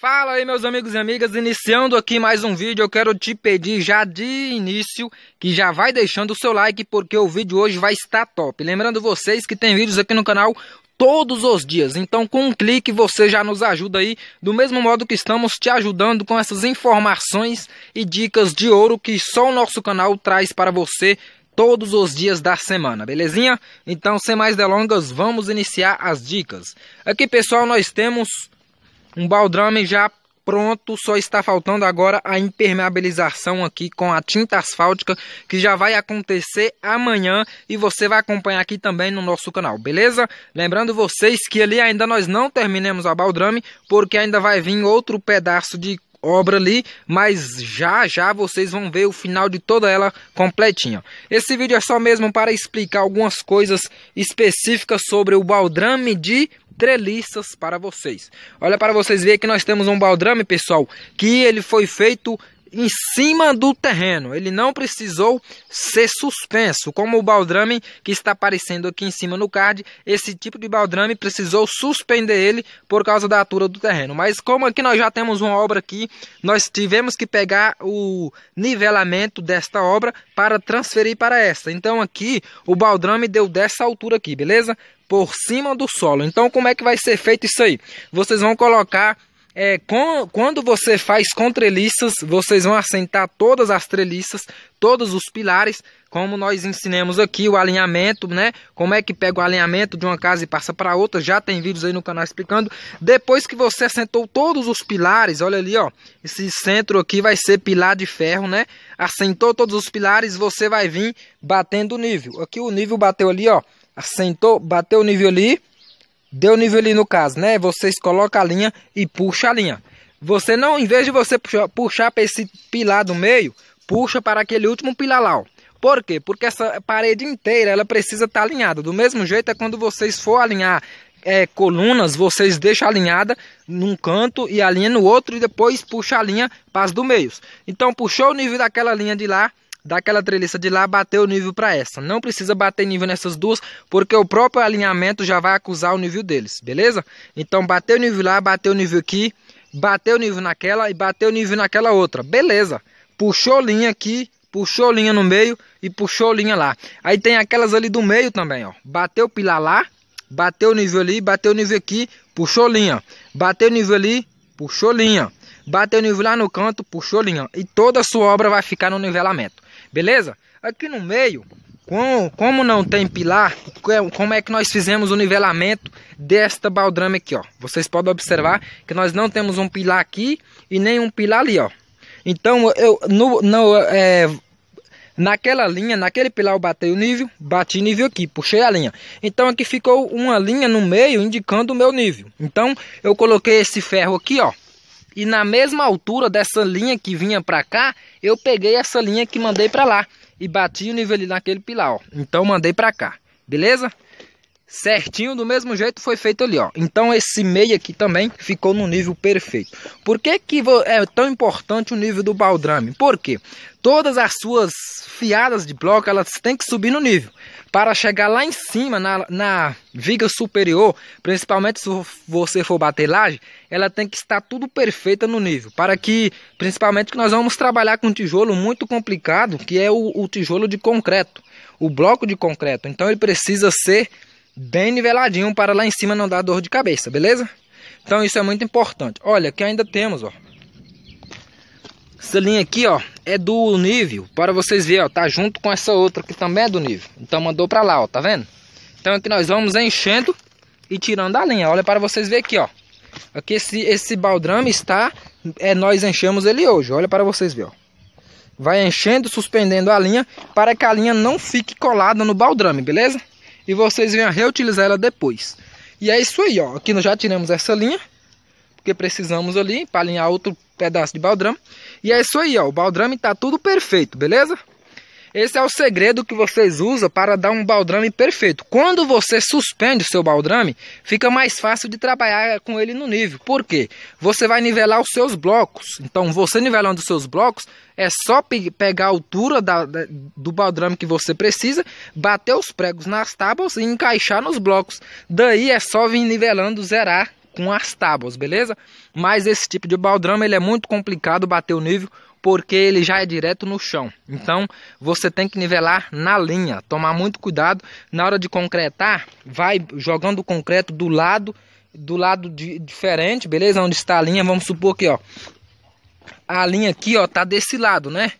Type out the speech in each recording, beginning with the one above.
Fala aí meus amigos e amigas, iniciando aqui mais um vídeo, eu quero te pedir já de início que já vai deixando o seu like porque o vídeo hoje vai estar top. Lembrando vocês que tem vídeos aqui no canal todos os dias. Então, com um clique você já nos ajuda aí, do mesmo modo que estamos te ajudando com essas informações e dicas de ouro que só o nosso canal traz para você todos os dias da semana, belezinha? Então, sem mais delongas, vamos iniciar as dicas. Aqui, pessoal, nós temos um baldrame já pronto, só está faltando agora a impermeabilização aqui com a tinta asfáltica que já vai acontecer amanhã e você vai acompanhar aqui também no nosso canal, beleza? Lembrando vocês que ali ainda nós não terminamos a baldrame porque ainda vai vir outro pedaço de obra ali, mas já já vocês vão ver o final de toda ela completinha. Esse vídeo é só mesmo para explicar algumas coisas específicas sobre o baldrame de entreliças para vocês. Olha para vocês verem que nós temos um baldrame, pessoal, que ele foi feito em cima do terreno. Ele não precisou ser suspenso, como o baldrame que está aparecendo aqui em cima no card. Esse tipo de baldrame precisou suspender ele por causa da altura do terreno. Mas como aqui nós já temos uma obra aqui, nós tivemos que pegar o nivelamento desta obra para transferir para esta. Então aqui o baldrame deu dessa altura aqui, beleza? por cima do solo. Então, como é que vai ser feito isso aí? Vocês vão colocar é, com, quando você faz com treliças, vocês vão assentar todas as treliças, todos os pilares, como nós ensinamos aqui, o alinhamento, né? Como é que pega o alinhamento de uma casa e passa para outra, já tem vídeos aí no canal explicando. Depois que você assentou todos os pilares, olha ali, ó, esse centro aqui vai ser pilar de ferro, né? Assentou todos os pilares, você vai vir batendo o nível. Aqui o nível bateu ali, ó, sentou, bateu o nível ali, deu o nível ali no caso, né? Vocês colocam a linha e puxa a linha. Você não, em vez de você puxar, puxar para esse pilar do meio, puxa para aquele último pilar lá, ó. Por quê? Porque essa parede inteira ela precisa estar tá alinhada. Do mesmo jeito é quando vocês for alinhar é, colunas, vocês deixam alinhada num canto e alinha no outro e depois puxa a linha para as do meio. Então puxou o nível daquela linha de lá, daquela treliça de lá bater o nível para essa. Não precisa bater nível nessas duas, porque o próprio alinhamento já vai acusar o nível deles, beleza? Então bateu o nível lá, bateu o nível aqui, bateu o nível naquela e bateu o nível naquela outra, beleza? Puxou linha aqui, puxou linha no meio e puxou linha lá. Aí tem aquelas ali do meio também, ó. Bateu o pilar lá, bateu o nível ali, bateu o nível aqui, puxou linha. Bateu o nível ali, puxou linha. Bateu o nível lá no canto, puxou linha. E toda a sua obra vai ficar no nivelamento. Beleza? Aqui no meio, como, como não tem pilar, é como é que nós fizemos o nivelamento desta baldrama aqui, ó? Vocês podem observar que nós não temos um pilar aqui e nem um pilar ali, ó. Então, eu no, no, é, naquela linha, naquele pilar eu bati o nível, bati nível aqui, puxei a linha. Então aqui ficou uma linha no meio indicando o meu nível. Então eu coloquei esse ferro aqui, ó, e na mesma altura dessa linha que vinha para cá, eu peguei essa linha que mandei para lá. E bati o nível ali naquele pilar, ó. Então mandei para cá, beleza? Certinho, do mesmo jeito foi feito ali, ó. Então esse meio aqui também ficou no nível perfeito. Por que, que é tão importante o nível do baldrame? Porque todas as suas fiadas de bloco, elas têm que subir no nível para chegar lá em cima, na, na viga superior, principalmente se você for bater laje, ela tem que estar tudo perfeita no nível. Para que, principalmente, que nós vamos trabalhar com um tijolo muito complicado, que é o, o tijolo de concreto, o bloco de concreto. Então ele precisa ser bem niveladinho para lá em cima não dar dor de cabeça, beleza? Então isso é muito importante. Olha, que ainda temos, ó. Essa linha aqui, ó, é do nível, para vocês verem, ó, tá junto com essa outra que também é do nível. Então mandou para lá, ó, tá vendo? Então aqui nós vamos enchendo e tirando a linha. Olha para vocês verem aqui, ó. Aqui esse, esse baldrame está, é, nós enchemos ele hoje, olha para vocês verem, ó. Vai enchendo, suspendendo a linha, para que a linha não fique colada no baldrame, beleza? E vocês venham reutilizar ela depois. E é isso aí, ó. Aqui nós já tiramos essa linha porque precisamos ali para alinhar outro pedaço de baldrame. E é isso aí, ó, o baldrame está tudo perfeito, beleza? Esse é o segredo que vocês usam para dar um baldrame perfeito. Quando você suspende o seu baldrame, fica mais fácil de trabalhar com ele no nível. Por quê? Você vai nivelar os seus blocos. Então, você nivelando os seus blocos, é só pe pegar a altura da, da, do baldrame que você precisa, bater os pregos nas tábuas e encaixar nos blocos. Daí é só vir nivelando, zerar com as tábuas, beleza? Mas esse tipo de baldrama ele é muito complicado bater o nível porque ele já é direto no chão. Então você tem que nivelar na linha, tomar muito cuidado na hora de concretar, vai jogando o concreto do lado do lado de, diferente, beleza? Onde está a linha? Vamos supor que ó, a linha aqui ó tá desse lado, né?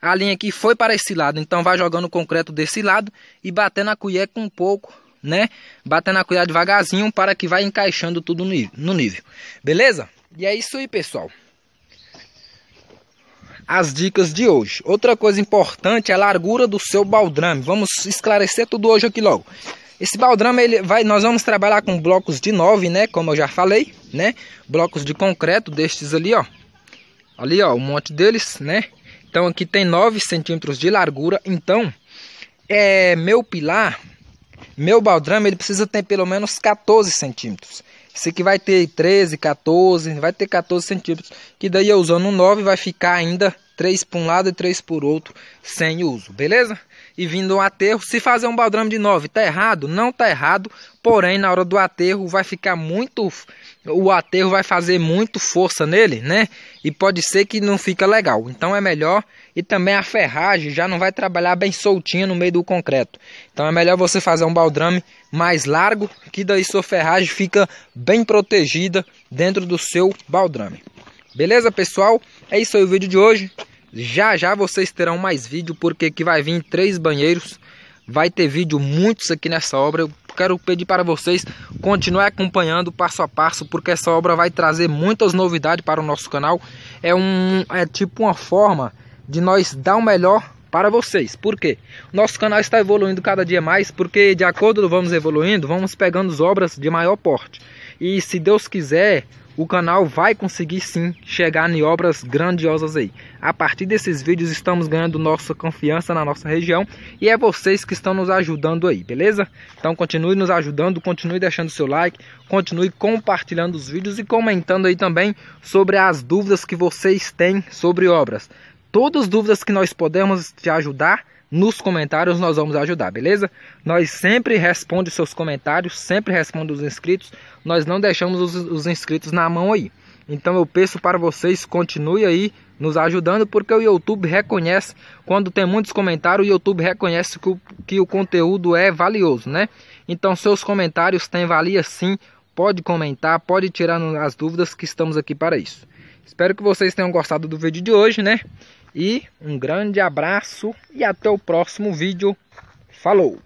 A linha aqui foi para esse lado, então vai jogando o concreto desse lado e batendo a colher com um pouco né? Batendo a cuidar devagarzinho para que vai encaixando tudo no nível. Beleza? E é isso aí, pessoal. As dicas de hoje. Outra coisa importante é a largura do seu baldrame. Vamos esclarecer tudo hoje aqui logo. Esse baldrame, ele vai, nós vamos trabalhar com blocos de 9, né? Como eu já falei, né? Blocos de concreto destes ali, ó. Ali, ó, um monte deles, né? Então aqui tem 9 centímetros de largura. Então, é, meu pilar meu baldrama ele precisa ter pelo menos 14 centímetros. Esse aqui vai ter 13, 14, vai ter 14 centímetros. Que daí eu usando um 9 vai ficar ainda 3 para um lado e 3 para o outro sem uso, beleza? e vindo um aterro. Se fazer um baldrame de 9 tá errado? Não tá errado, porém na hora do aterro vai ficar muito o aterro vai fazer muito força nele, né? E pode ser que não fica legal. Então é melhor e também a ferragem já não vai trabalhar bem soltinha no meio do concreto. Então é melhor você fazer um baldrame mais largo, que daí sua ferragem fica bem protegida dentro do seu baldrame. Beleza, pessoal? É isso aí o vídeo de hoje. Já já vocês terão mais vídeo porque que vai vir três banheiros. Vai ter vídeo muitos aqui nessa obra. Eu quero pedir para vocês continuar acompanhando passo a passo porque essa obra vai trazer muitas novidades para o nosso canal. É um é tipo uma forma de nós dar o melhor para vocês. Por quê? Nosso canal está evoluindo cada dia mais porque de acordo com vamos evoluindo, vamos pegando obras de maior porte. E se Deus quiser, o canal vai conseguir sim chegar em obras grandiosas aí. A partir desses vídeos estamos ganhando nossa confiança na nossa região e é vocês que estão nos ajudando aí, beleza? Então continue nos ajudando, continue deixando seu like, continue compartilhando os vídeos e comentando aí também sobre as dúvidas que vocês têm sobre obras. Todas as dúvidas que nós podemos te ajudar, nos comentários nós vamos ajudar, beleza? Nós sempre respondemos seus comentários, sempre respondemos os inscritos, nós não deixamos os, os, inscritos na mão aí. Então eu peço para vocês continue aí nos ajudando, porque o YouTube reconhece, quando tem muitos comentários, o YouTube reconhece que o, que o conteúdo é valioso, né? Então seus comentários têm valia sim, pode comentar, pode tirar as dúvidas que estamos aqui para isso. Espero que vocês tenham gostado do vídeo de hoje, né? E um grande abraço e até o próximo vídeo. Falou!